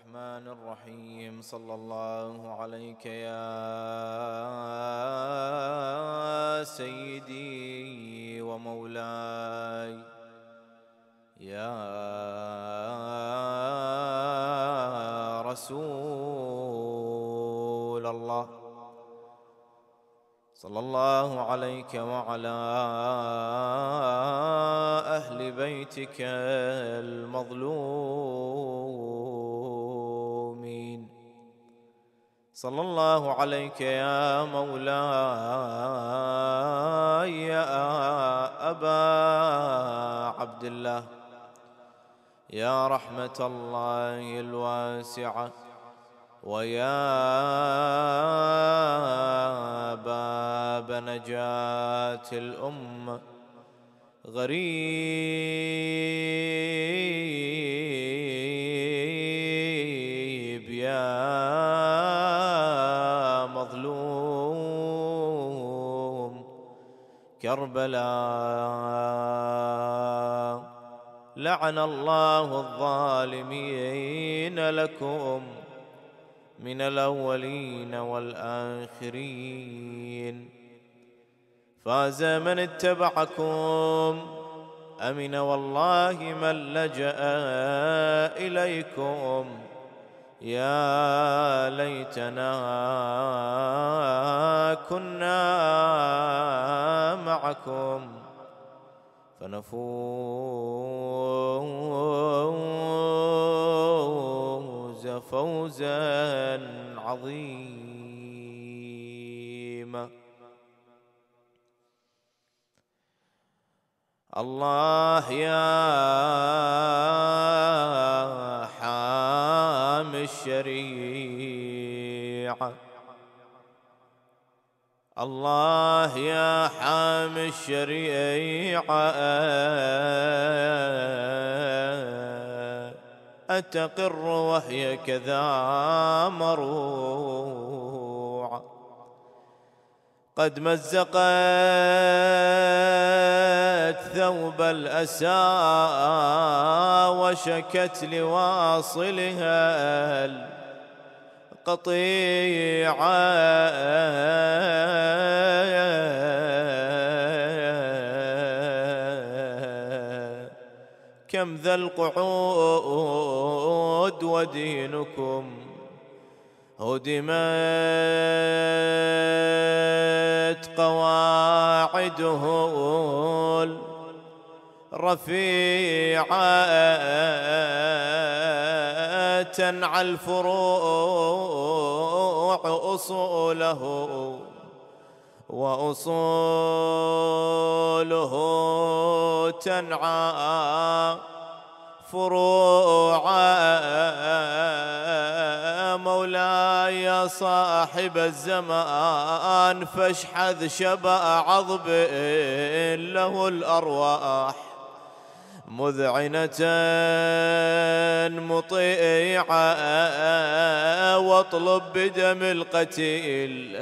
الرحمن الرحيم صلى الله عليك يا سيدي ومولاي يا رسول الله صلى الله عليك وعلى اهل بيتك المظلوم صلى الله عليك يا مولاي يا أبا عبد الله يا رحمة الله الواسعة ويا باب نجاة الأمة غريب كربلاء لعن الله الظالمين لكم من الاولين والاخرين فاز من اتبعكم امن والله من لجا اليكم يا ليتنا كنا معكم فنفوز فوزا عظيما الله يا الشريعة الله يا حام الشريعة أتقر وهي كذا مرور قد مزقت ثوب الأسى وشكت لواصلها القطيعة كم ذا القعود ودينكم هدمت قواعده الرفيعه تنعى الفروع أصوله وأصوله تنعى فروعا مولاي صاحب الزمان فاشحذ شبأ عضب له الأرواح مذعنة مطيعة واطلب بدم القتيل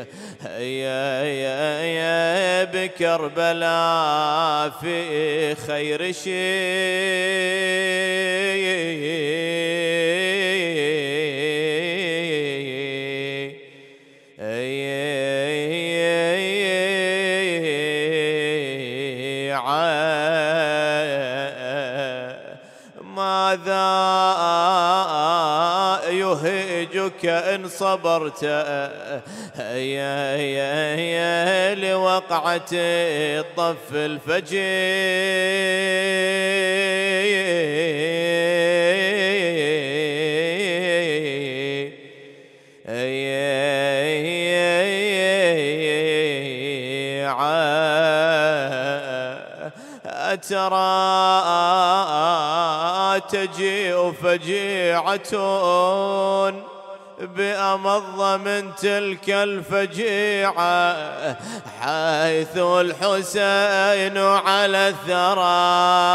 يا يا يا بكربلاء في خير شيء صبرت يا يا يا لوقعة طف الفجي ترى تجيء فجيعة بأمض من تلك الفجيعة حيث الحسين على الثرى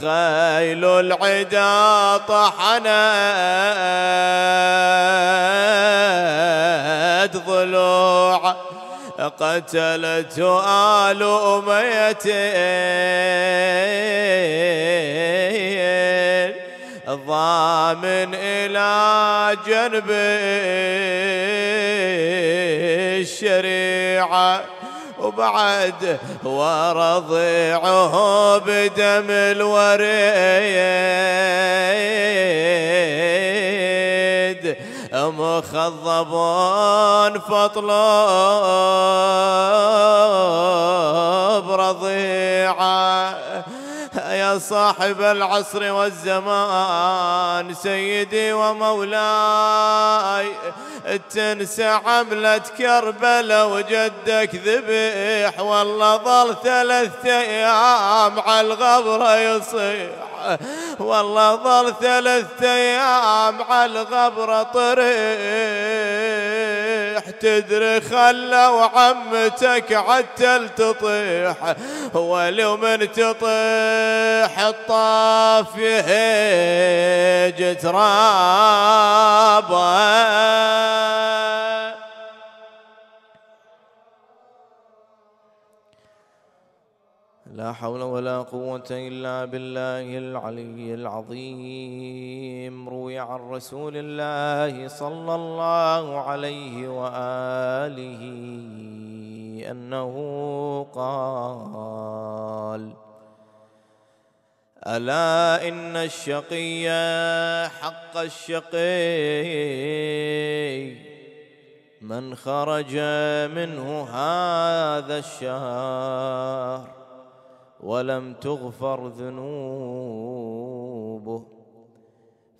خيل العدا طحنت ضلوع قتلت آل أميتين ضامن إلى جنب الشريعة وبعد ورضيعه بدم الوريد مخضبون فطلب رضيعه يا صاحب العصر والزمان سيدي ومولاي تنسى عملة كربلة وجدك ذبيح والله ظل ثلاثة أيام على الغبرة يصيح والله ظل ثلاثة أيام على الغبرة طريح تدري خلوا عمتك عتل تطيح ولو من تطيح يهيج ترابه لا حول ولا قوة إلا بالله العلي العظيم روي عن رسول الله صلى الله عليه وآله أنه قال ألا إن الشقي حق الشقي من خرج منه هذا الشهر ولم تغفر ذنوبه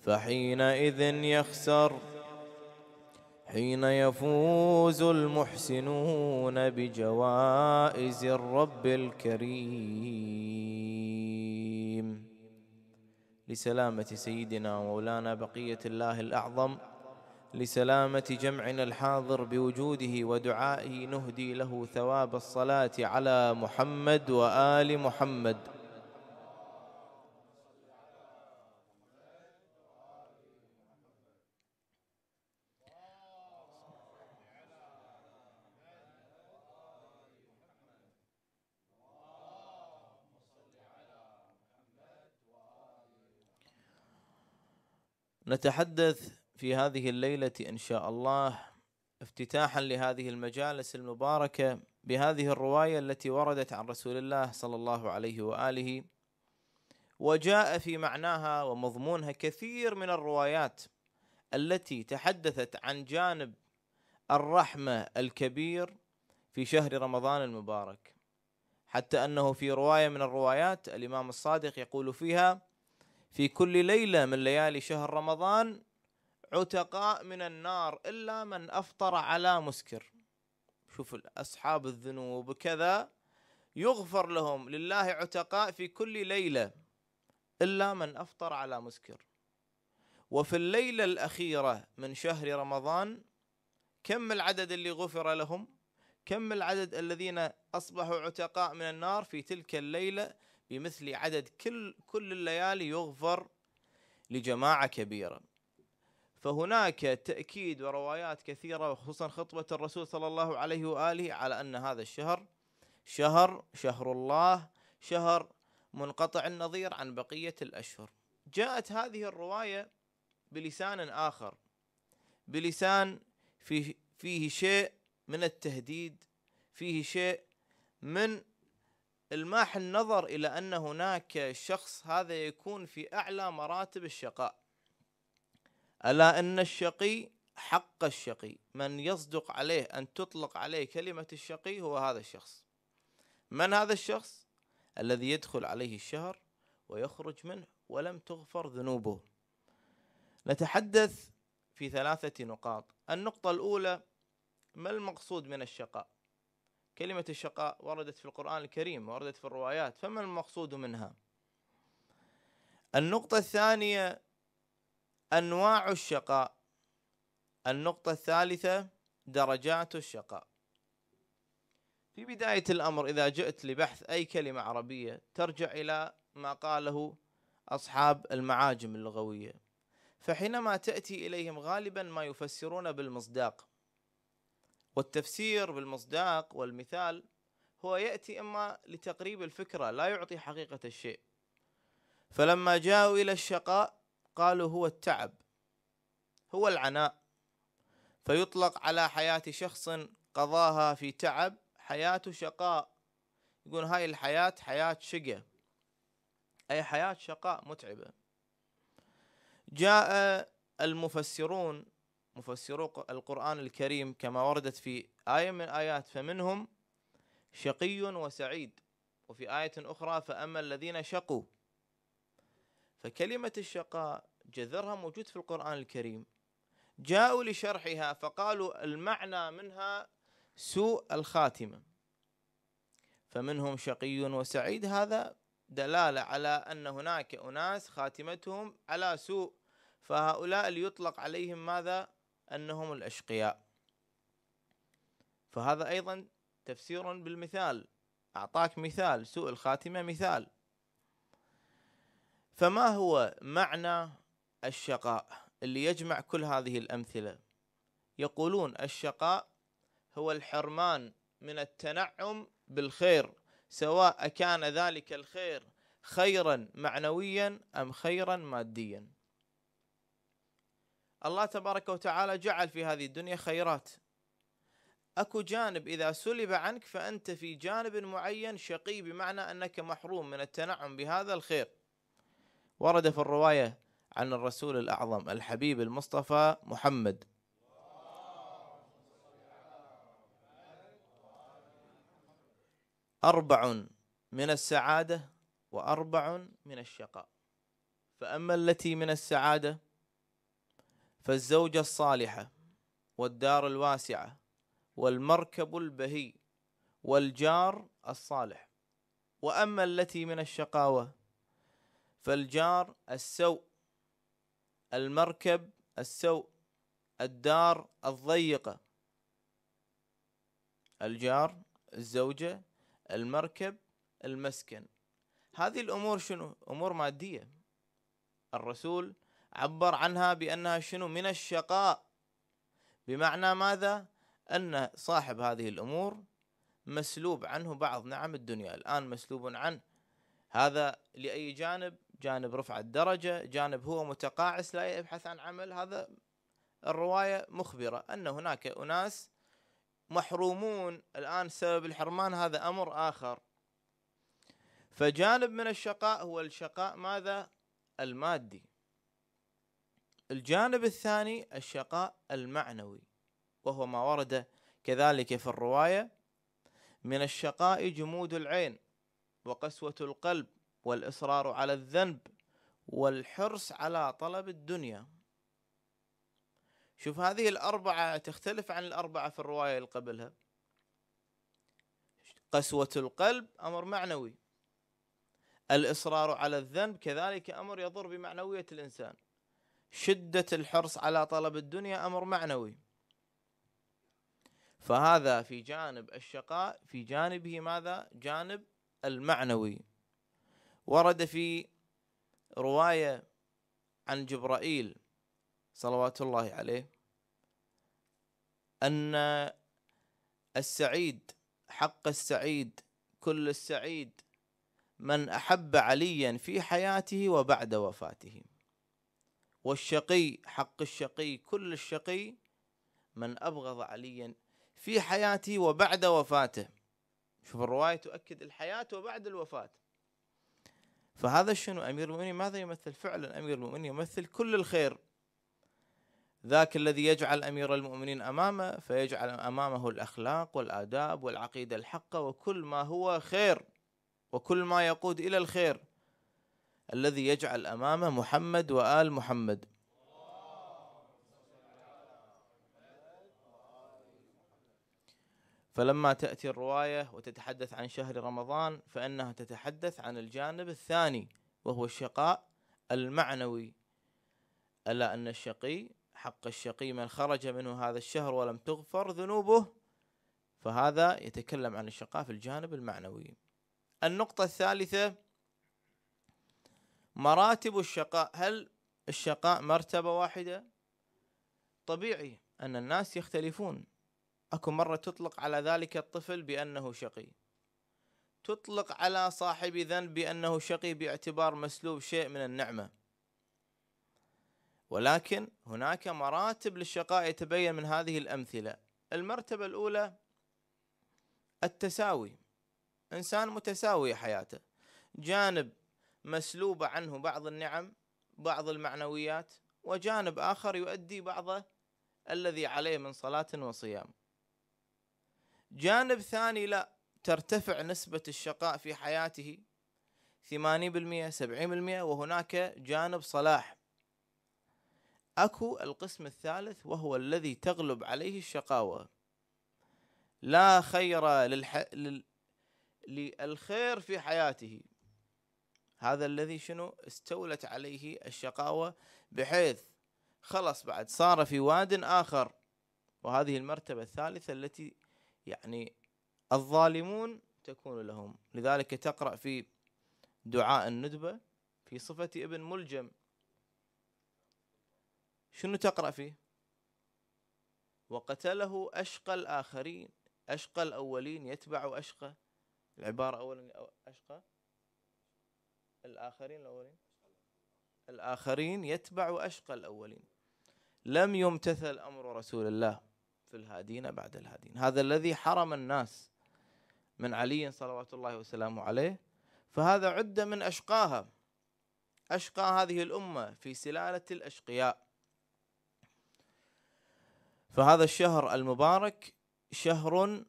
فحينئذ يخسر حين يفوز المحسنون بجوائز الرب الكريم لسلامة سيدنا ومولانا بقية الله الأعظم لسلامة جمعنا الحاضر بوجوده ودعائه نهدي له ثواب الصلاة على محمد وآل محمد نتحدث في هذه الليلة إن شاء الله افتتاحا لهذه المجالس المباركة بهذه الرواية التي وردت عن رسول الله صلى الله عليه وآله وجاء في معناها ومضمونها كثير من الروايات التي تحدثت عن جانب الرحمة الكبير في شهر رمضان المبارك حتى أنه في رواية من الروايات الإمام الصادق يقول فيها في كل ليلة من ليالي شهر رمضان عتقاء من النار إلا من أفطر على مسكر شوف أصحاب الذنوب كذا يغفر لهم لله عتقاء في كل ليلة إلا من أفطر على مسكر وفي الليلة الأخيرة من شهر رمضان كم العدد اللي غفر لهم كم العدد الذين أصبحوا عتقاء من النار في تلك الليلة بمثل عدد كل كل الليالي يغفر لجماعة كبيرة فهناك تأكيد وروايات كثيرة وخصوصا خطبة الرسول صلى الله عليه وآله على أن هذا الشهر شهر شهر الله شهر منقطع النظير عن بقية الأشهر جاءت هذه الرواية بلسان آخر بلسان فيه, فيه شيء من التهديد فيه شيء من الماح النظر إلى أن هناك شخص هذا يكون في أعلى مراتب الشقاء ألا إن الشقي حق الشقي من يصدق عليه أن تطلق عليه كلمة الشقي هو هذا الشخص من هذا الشخص الذي يدخل عليه الشهر ويخرج منه ولم تغفر ذنوبه نتحدث في ثلاثة نقاط النقطة الأولى ما المقصود من الشقاء كلمة الشقاء وردت في القرآن الكريم وردت في الروايات فما المقصود منها النقطة الثانية أنواع الشقاء النقطة الثالثة درجات الشقاء في بداية الأمر إذا جئت لبحث أي كلمة عربية ترجع إلى ما قاله أصحاب المعاجم اللغوية فحينما تأتي إليهم غالبا ما يفسرون بالمصداق والتفسير بالمصداق والمثال هو يأتي إما لتقريب الفكرة لا يعطي حقيقة الشيء فلما جاءوا إلى الشقاء قالوا هو التعب هو العناء فيطلق على حياة شخص قضاها في تعب حياة شقاء يقول هاي الحياة حياة شقة أي حياة شقاء متعبة جاء المفسرون مفسرو القرآن الكريم كما وردت في آية من آيات فمنهم شقي وسعيد وفي آية أخرى فأما الذين شقوا فكلمة الشقاء جذرها موجود في القرآن الكريم جاءوا لشرحها فقالوا المعنى منها سوء الخاتمة فمنهم شقي وسعيد هذا دلالة على أن هناك أناس خاتمتهم على سوء فهؤلاء اللي يطلق عليهم ماذا أنهم الأشقياء فهذا أيضا تفسير بالمثال أعطاك مثال سوء الخاتمة مثال فما هو معنى الشقاء اللي يجمع كل هذه الأمثلة يقولون الشقاء هو الحرمان من التنعم بالخير سواء كان ذلك الخير خيرا معنويا أم خيرا ماديا الله تبارك وتعالى جعل في هذه الدنيا خيرات اكو جانب اذا سلب عنك فانت في جانب معين شقي بمعنى انك محروم من التنعم بهذا الخير ورد في الروايه عن الرسول الأعظم الحبيب المصطفى محمد أربع من السعادة وأربع من الشقاء فأما التي من السعادة فالزوجة الصالحة والدار الواسعة والمركب البهي والجار الصالح وأما التي من الشقاوة فالجار السوء المركب السوء الدار الضيقة الجار الزوجة المركب المسكن هذه الأمور شنو أمور مادية الرسول عبر عنها بأنها شنو من الشقاء بمعنى ماذا أن صاحب هذه الأمور مسلوب عنه بعض نعم الدنيا الآن مسلوب عنه هذا لأي جانب جانب رفع الدرجة جانب هو متقاعس لا يبحث عن عمل هذا الرواية مخبرة أن هناك أناس محرومون الآن سبب الحرمان هذا أمر آخر فجانب من الشقاء هو الشقاء ماذا المادي الجانب الثاني الشقاء المعنوي وهو ما ورد كذلك في الرواية من الشقاء جمود العين وقسوة القلب والاصرار على الذنب والحرص على طلب الدنيا شوف هذه الاربعه تختلف عن الاربعه في الروايه اللي قبلها قسوه القلب امر معنوي الاصرار على الذنب كذلك امر يضر بمعنويه الانسان شده الحرص على طلب الدنيا امر معنوي فهذا في جانب الشقاء في جانبه ماذا؟ جانب المعنوي ورد في رواية عن جبرائيل صلوات الله عليه أن السعيد حق السعيد كل السعيد من أحب عليا في حياته وبعد وفاته والشقي حق الشقي كل الشقي من أبغض عليا في حياته وبعد وفاته شوف الرواية تؤكد الحياة وبعد الوفاة فهذا شنو امير المؤمنين ماذا يمثل؟ فعلا امير المؤمنين يمثل كل الخير ذاك الذي يجعل امير المؤمنين امامه فيجعل امامه الاخلاق والاداب والعقيده الحقه وكل ما هو خير وكل ما يقود الى الخير الذي يجعل امامه محمد وال محمد فلما تأتي الرواية وتتحدث عن شهر رمضان فإنها تتحدث عن الجانب الثاني وهو الشقاء المعنوي ألا أن الشقي حق الشقي من خرج منه هذا الشهر ولم تغفر ذنوبه فهذا يتكلم عن الشقاء في الجانب المعنوي النقطة الثالثة مراتب الشقاء هل الشقاء مرتبة واحدة؟ طبيعي أن الناس يختلفون اكو مرة تطلق على ذلك الطفل بأنه شقي تطلق على صاحب ذنب بأنه شقي باعتبار مسلوب شيء من النعمة ولكن هناك مراتب للشقاء يتبين من هذه الأمثلة المرتبة الأولى التساوي إنسان متساوي حياته جانب مسلوبة عنه بعض النعم بعض المعنويات وجانب آخر يؤدي بعض الذي عليه من صلاة وصيام جانب ثاني لا ترتفع نسبة الشقاء في حياته 80% 70% وهناك جانب صلاح اكو القسم الثالث وهو الذي تغلب عليه الشقاوة لا خير للح... لل... للخير في حياته هذا الذي شنو استولت عليه الشقاوة بحيث خلص بعد صار في واد آخر وهذه المرتبة الثالثة التي يعني الظالمون تكون لهم لذلك تقرأ في دعاء الندبة في صفة ابن ملجم شنو تقرأ فيه وقتله أشقى الآخرين أشقى الأولين يتبع أشقى العبارة أولا أشقى الآخرين الأولين الآخرين يتبع أشقى الأولين لم يمتثل أمر رسول الله في الهادين بعد الهادين هذا الذي حرم الناس من علي صلوات الله وسلامه عليه فهذا عد من أشقاها أشقى هذه الأمة في سلالة الأشقياء فهذا الشهر المبارك شهر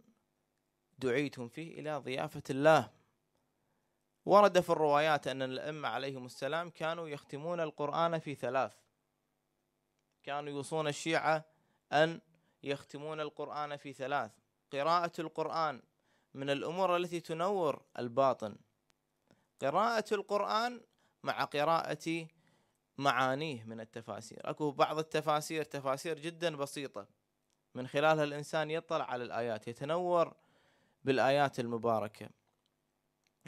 دعيتم فيه إلى ضيافة الله ورد في الروايات أن الأئمة عليهم السلام كانوا يختمون القرآن في ثلاث كانوا يوصون الشيعة أن يختمون القرآن في ثلاث قراءة القرآن من الأمور التي تنور الباطن قراءة القرآن مع قراءة معانيه من التفاسير أكو بعض التفاسير تفاسير جدا بسيطة من خلالها الإنسان يطلع على الآيات يتنور بالآيات المباركة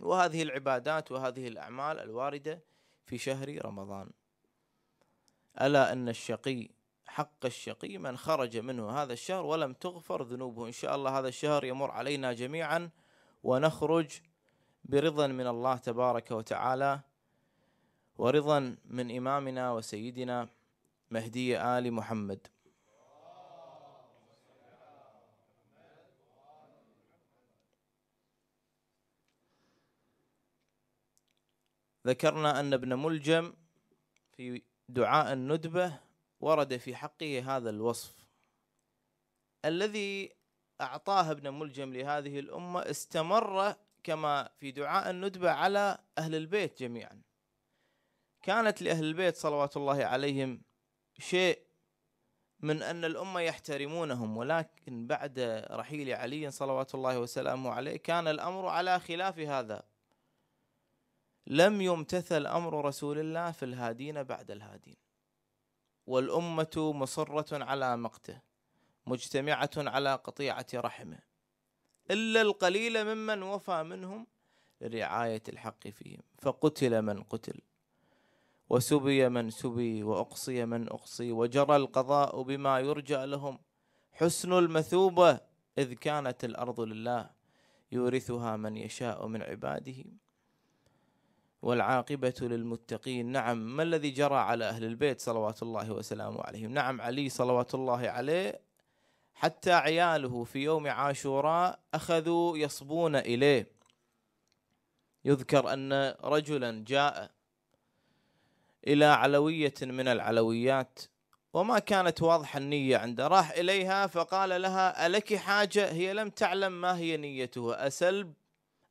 وهذه العبادات وهذه الأعمال الواردة في شهر رمضان ألا أن الشقي حق الشقي من خرج منه هذا الشهر ولم تغفر ذنوبه إن شاء الله هذا الشهر يمر علينا جميعا ونخرج برضا من الله تبارك وتعالى ورضا من إمامنا وسيدنا مهدي آل محمد ذكرنا أن ابن ملجم في دعاء الندبة ورد في حقه هذا الوصف الذي أعطاه ابن ملجم لهذه الأمة استمر كما في دعاء الندبة على أهل البيت جميعا كانت لأهل البيت صلوات الله عليهم شيء من أن الأمة يحترمونهم ولكن بعد رحيل علي صلوات الله وسلامه عليه كان الأمر على خلاف هذا لم يمتثل أمر رسول الله في الهادين بعد الهادين والأمة مصرة على مقته مجتمعة على قطيعة رحمه إلا القليل ممن وفى منهم لرعاية الحق فيهم فقتل من قتل وسبي من سبي وأقصي من أقصي وجرى القضاء بما يرجى لهم حسن المثوبة إذ كانت الأرض لله يورثها من يشاء من عباده والعاقبة للمتقين نعم ما الذي جرى على أهل البيت صلوات الله وسلامه عليهم نعم علي صلوات الله عليه حتى عياله في يوم عاشوراء أخذوا يصبون إليه يذكر أن رجلا جاء إلى علوية من العلويات وما كانت واضحة النية عنده راح إليها فقال لها ألك حاجة هي لم تعلم ما هي نيته أسلب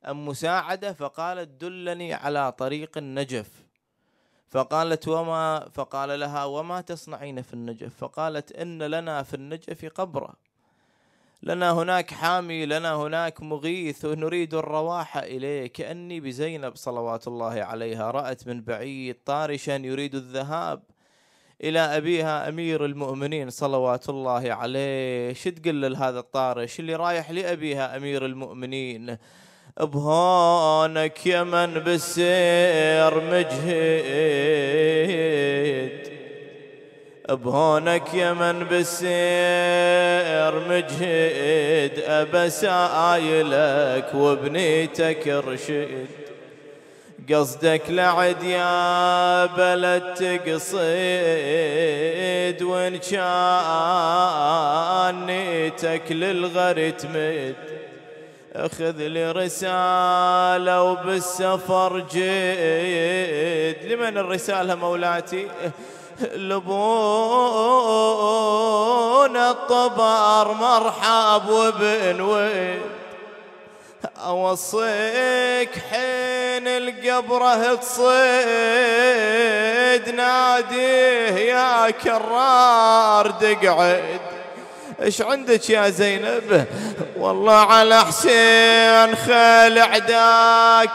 مساعدة فقالت دلني على طريق النجف فقالت وما فقال لها وما تصنعين في النجف فقالت إن لنا في النجف قبرة لنا هناك حامي لنا هناك مغيث نريد الرواح إليه كأني بزينب صلوات الله عليها رأت من بعيد طارشا يريد الذهاب إلى أبيها أمير المؤمنين صلوات الله عليه شو تقول لهذا الطارش اللي رايح لأبيها أمير المؤمنين بهونك يمن بالسير مجهد بهونك يمن بالسير مجهد أبا سايلك وبنيتك رشد قصدك لعد يا بلد تقصد وإن كان نيتك للغر تمد اخذ لي رسالة وبالسفر جيد لمن الرسالة مولاتي لبون الطبر مرحب وبن ويد اوصيك حين القبره تصيد ناديه يا كرار دقعد ايش عندك يا زينب والله على حسين خال عداك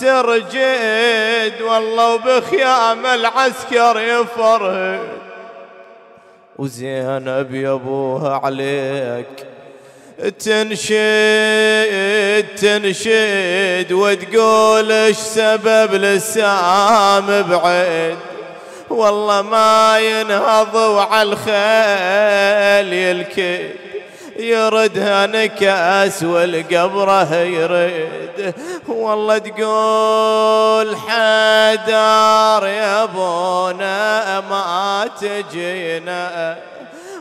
ترجد والله وبخيام العسكر يفرد وزينب يا ابوها عليك تنشد تنشد وتقول ايش سبب لسام بعيد والله ما ينهض على الخيل يلكب يردها نكاس والقبره يرد والله تقول حدار يا بونا ما تجينا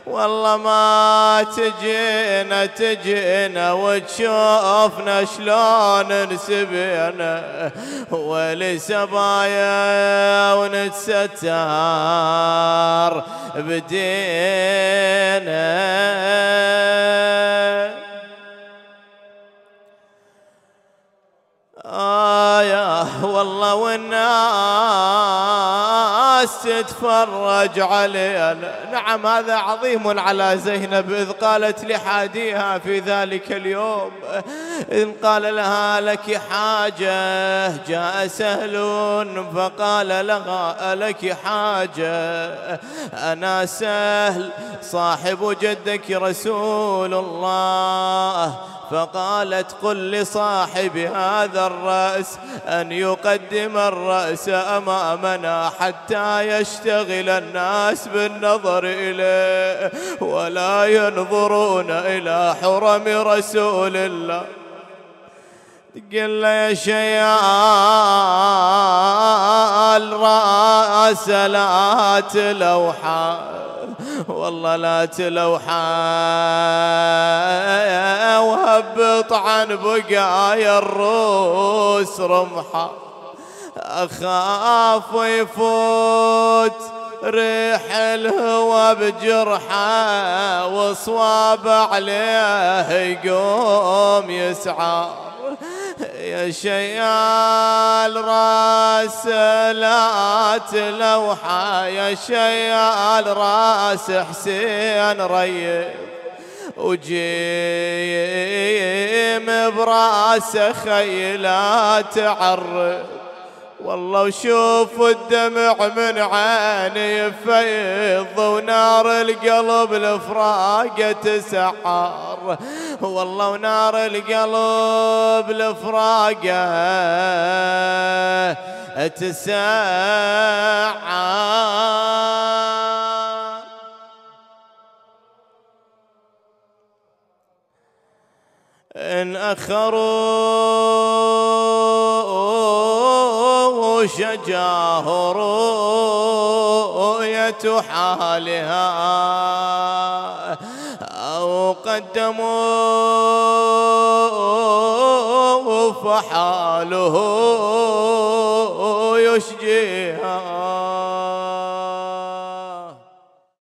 والله ما تجينا تجينا وتشوفنا شلون نسبينا ولسبايا ونتستار بدينا آه يا والله والناس الناس تتفرج علينا نعم هذا عظيم على زينب إذ قالت لحاديها في ذلك اليوم إن قال لها لك حاجة جاء سهل فقال لها لك حاجة أنا سهل صاحب جدك رسول الله فقالت قل لصاحب هذا الرأس أن يقدم الرأس أمامنا حتى يشتغل الناس بالنظر إليه ولا ينظرون إلى حرم رسول الله قل له يا شيال راس لا تلوحه والله لا تلوحه وهبط عن بقايا الروس رمحه اخاف يفوت ريح الهوى بجرحه وصواب عليه يقوم يسعى يا شيال راس لا تلوحى يا شيال راس حسين ريب وجيم براس خي لا والله وشوف الدمع من عيني يفيض ونار القلب لفراقة تسعر والله ونار القلب لفراقة تسعر إن أخروا شجاه رؤية حالها أو قدموا فحاله يشجيه